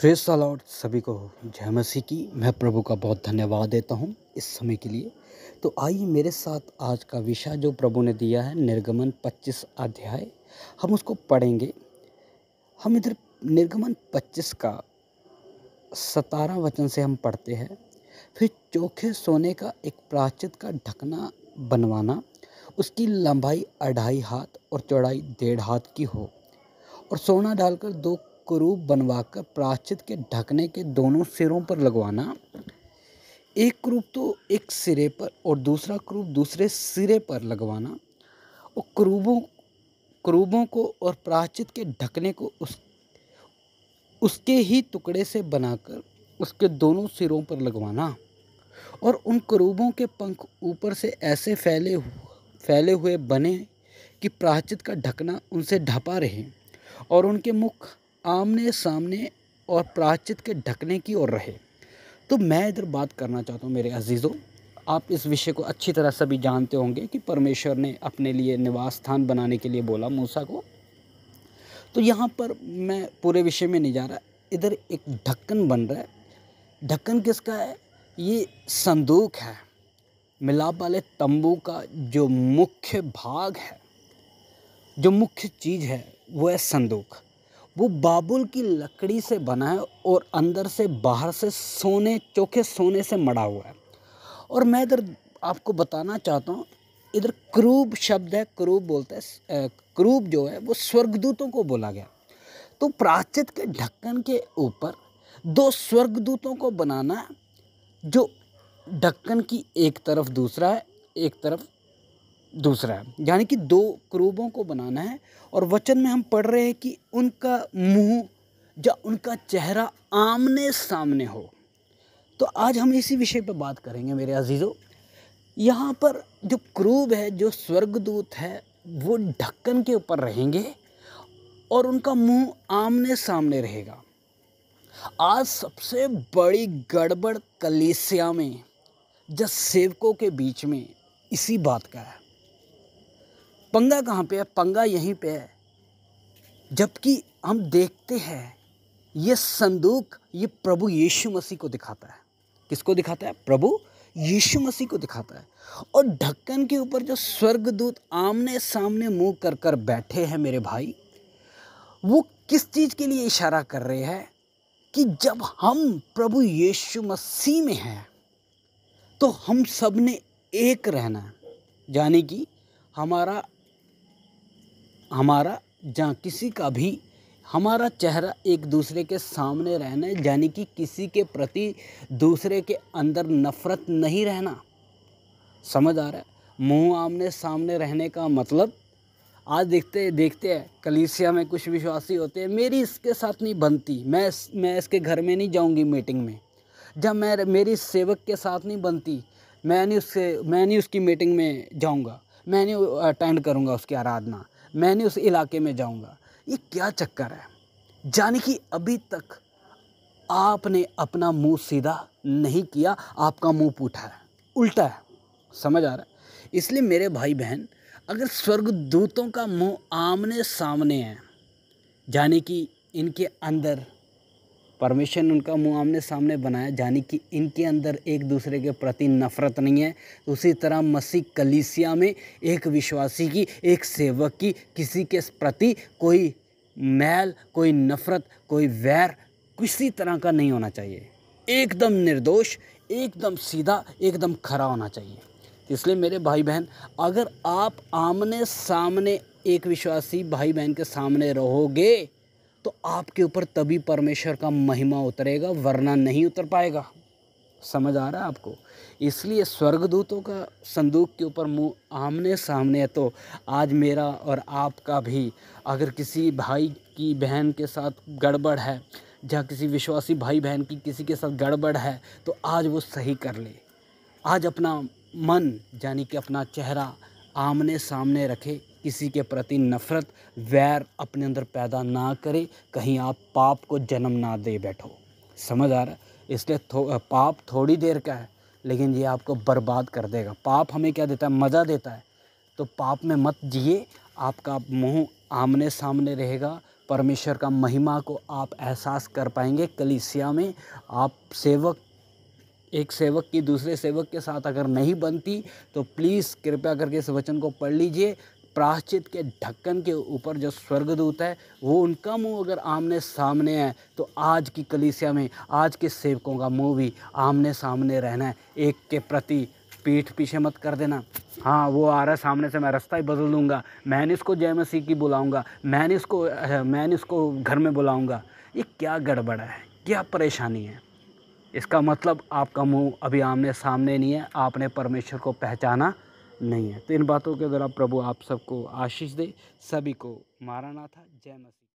fresh allot सभी को जय मसीह की मैं प्रभु का बहुत धन्यवाद देता हूँ इस समय के लिए तो आइए मेरे साथ आज का विषय जो प्रभु ने दिया है निर्गमन 25 अध्याय हम उसको पढ़ेंगे हम इधर निर्गमन 25 का सतारह वचन से हम पढ़ते हैं फिर चौखे सोने का एक प्राचित का ढकना बनवाना उसकी लंबाई अढ़ाई हाथ और चौड़ाई डेढ़ हाथ की हो और सोना डालकर दो कुरूप बनवाकर प्राश्चित के ढकने के दोनों सिरों पर लगवाना एक क्रूप तो एक सिरे पर और दूसरा क्रूप दूसरे सिरे पर लगवाना और क्रूबों क्रूबों को और प्राश्चित के ढकने को उस उसके ही टुकड़े से बनाकर उसके दोनों सिरों पर लगवाना और उन क्रूबों के पंख ऊपर से ऐसे फैले फैले हुए बने कि प्राचित का ढकना उनसे ढपा रहे और उनके मुख आमने सामने और प्राचित के ढकने की ओर रहे तो मैं इधर बात करना चाहता हूँ मेरे अजीज़ों आप इस विषय को अच्छी तरह सभी जानते होंगे कि परमेश्वर ने अपने लिए निवास स्थान बनाने के लिए बोला मूसा को तो यहाँ पर मैं पूरे विषय में नहीं जा रहा इधर एक ढक्कन बन रहा है ढक्कन किसका है ये संदूक है मिलाप वाले तंबू का जो मुख्य भाग है जो मुख्य चीज़ है वो है संदूक वो बाबुल की लकड़ी से बना है और अंदर से बाहर से सोने चौखे सोने से मड़ा हुआ है और मैं इधर आपको बताना चाहता हूँ इधर क्रूब शब्द है क्रूब बोलते हैं क्रूब जो है वो स्वर्गदूतों को बोला गया तो प्राचित के ढक्कन के ऊपर दो स्वर्गदूतों को बनाना जो ढक्कन की एक तरफ दूसरा है एक तरफ दूसरा है यानी कि दो क्रूबों को बनाना है और वचन में हम पढ़ रहे हैं कि उनका मुंह या उनका चेहरा आमने सामने हो तो आज हम इसी विषय पर बात करेंगे मेरे अजीज़ों यहाँ पर जो क्रूब है जो स्वर्गदूत है वो ढक्कन के ऊपर रहेंगे और उनका मुंह आमने सामने रहेगा आज सबसे बड़ी गड़बड़ कलेसिया में जब सेवकों के बीच में इसी बात का है पंगा कहाँ पे है पंगा यहीं पे है जबकि हम देखते हैं ये संदूक ये प्रभु यीशु मसीह को दिखाता है किसको दिखाता है प्रभु यीशु मसीह को दिखाता है और ढक्कन के ऊपर जो स्वर्गदूत आमने सामने मुंह कर कर बैठे हैं मेरे भाई वो किस चीज़ के लिए इशारा कर रहे हैं कि जब हम प्रभु यीशु मसीह में हैं तो हम सब ने एक रहना है यानी कि हमारा हमारा जहाँ किसी का भी हमारा चेहरा एक दूसरे के सामने रहना यानी कि किसी के प्रति दूसरे के अंदर नफ़रत नहीं रहना समझ आ रहा है मुँह आमने सामने रहने का मतलब आज देखते देखते हैं कलीसिया में कुछ विश्वासी होते हैं मेरी इसके साथ नहीं बनती मैं मैं इसके घर में नहीं जाऊंगी मीटिंग में जब मैं मेरी सेवक के साथ नहीं बनती मैं नहीं उससे मैं नहीं उसकी मीटिंग में जाऊंगा मैं नहीं अटेंड करूंगा उसकी आराधना मैंने उस इलाके में जाऊंगा ये क्या चक्कर है जाने कि अभी तक आपने अपना मुंह सीधा नहीं किया आपका मुंह पूठा है उल्टा है समझ आ रहा है इसलिए मेरे भाई बहन अगर स्वर्गदूतों का मुंह आमने सामने है जाने कि इनके अंदर परमिशन उनका मुँह आमने सामने बनाया जानी कि इनके अंदर एक दूसरे के प्रति नफ़रत नहीं है उसी तरह मसीह कलीसिया में एक विश्वासी की एक सेवक की किसी के प्रति कोई मैल कोई नफ़रत कोई वैर किसी तरह का नहीं होना चाहिए एकदम निर्दोष एकदम सीधा एकदम खरा होना चाहिए इसलिए मेरे भाई बहन अगर आप आमने सामने एक विश्वासी भाई बहन के सामने रहोगे तो आपके ऊपर तभी परमेश्वर का महिमा उतरेगा वरना नहीं उतर पाएगा समझ आ रहा है आपको इसलिए स्वर्गदूतों का संदूक के ऊपर मुंह आमने सामने है तो आज मेरा और आपका भी अगर किसी भाई की बहन के साथ गड़बड़ है या किसी विश्वासी भाई बहन की किसी के साथ गड़बड़ है तो आज वो सही कर ले आज अपना मन यानी कि अपना चेहरा आमने सामने रखे किसी के प्रति नफ़रत वैर अपने अंदर पैदा ना करे कहीं आप पाप को जन्म ना दे बैठो समझ आ रहा है इसलिए थो, पाप थोड़ी देर का है लेकिन ये आपको बर्बाद कर देगा पाप हमें क्या देता है मज़ा देता है तो पाप में मत जिए आपका मुंह आमने सामने रहेगा परमेश्वर का महिमा को आप एहसास कर पाएंगे कलिसिया में आप सेवक एक सेवक की दूसरे सेवक के साथ अगर नहीं बनती तो प्लीज़ कृपया करके इस वचन को पढ़ लीजिए प्राश्चित के ढक्कन के ऊपर जो स्वर्गदूत है वो उनका मुंह अगर आमने सामने है तो आज की कलीसिया में आज के सेवकों का मुंह भी आमने सामने रहना है एक के प्रति पीठ पीछे मत कर देना हाँ वो आ रहा है सामने से मैं रास्ता ही बदल दूंगा मैंने इसको जय मसीह की बुलाऊंगा मैंने इसको मैंने इसको घर में बुलाऊंगा ये क्या गड़बड़ है क्या परेशानी है इसका मतलब आपका मुंह अभी आमने सामने नहीं है आपने परमेश्वर को पहचाना नहीं है तो इन बातों के द्वारा प्रभु आप सबको आशीष दे सभी को मारा ना था जय मसीह